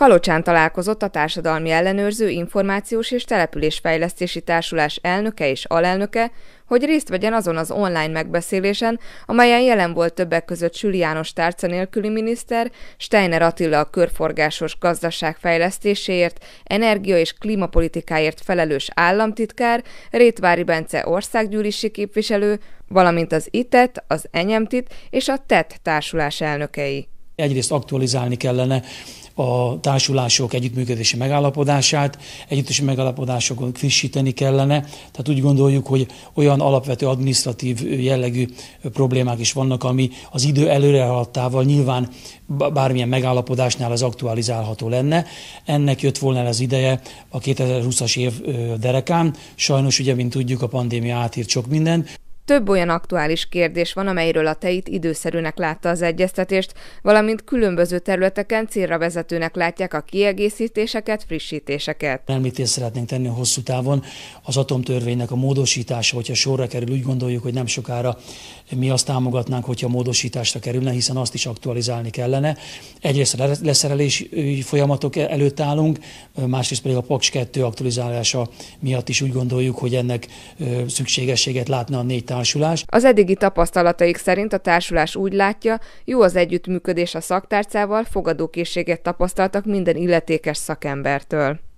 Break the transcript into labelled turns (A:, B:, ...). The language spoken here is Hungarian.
A: Kalocsán találkozott a Társadalmi Ellenőrző Információs és Településfejlesztési Társulás elnöke és alelnöke, hogy részt vegyen azon az online megbeszélésen, amelyen jelen volt többek között Süli János tárca nélküli miniszter, Steiner Attila a körforgásos gazdaság fejlesztéséért, energia és klímapolitikáért felelős államtitkár, Rétvári Bence országgyűlési képviselő, valamint az ITET, az Enyemtit és a TET társulás elnökei.
B: Egyrészt aktualizálni kellene a társulások együttműködési megállapodását, együttműködési megállapodásokon frissíteni kellene. Tehát úgy gondoljuk, hogy olyan alapvető administratív jellegű problémák is vannak, ami az idő előrehaladtával nyilván bármilyen megállapodásnál az aktualizálható lenne. Ennek jött volna el az ideje a 2020-as év derekán. Sajnos ugye, mint tudjuk, a pandémia átírt sok mindent.
A: Több olyan aktuális kérdés van, amelyről a teit időszerűnek látta az egyeztetést, valamint különböző területeken célra vezetőnek látják a kiegészítéseket, frissítéseket.
B: Említést szeretnénk tenni a hosszú távon az atomtörvénynek a módosítása, hogyha sorra kerül, úgy gondoljuk, hogy nem sokára mi azt támogatnánk, hogyha módosításra kerülne, hiszen azt is aktualizálni kellene. Egyrészt a leszerelés folyamatok e- előtt állunk, másrészt pedig a Paks 2 aktualizálása miatt is úgy gondoljuk, hogy ennek szükségességet látna a négy társulás.
A: Az eddigi tapasztalataik szerint a társulás úgy látja, jó az együttműködés a szaktárcával, fogadókészséget tapasztaltak minden illetékes szakembertől.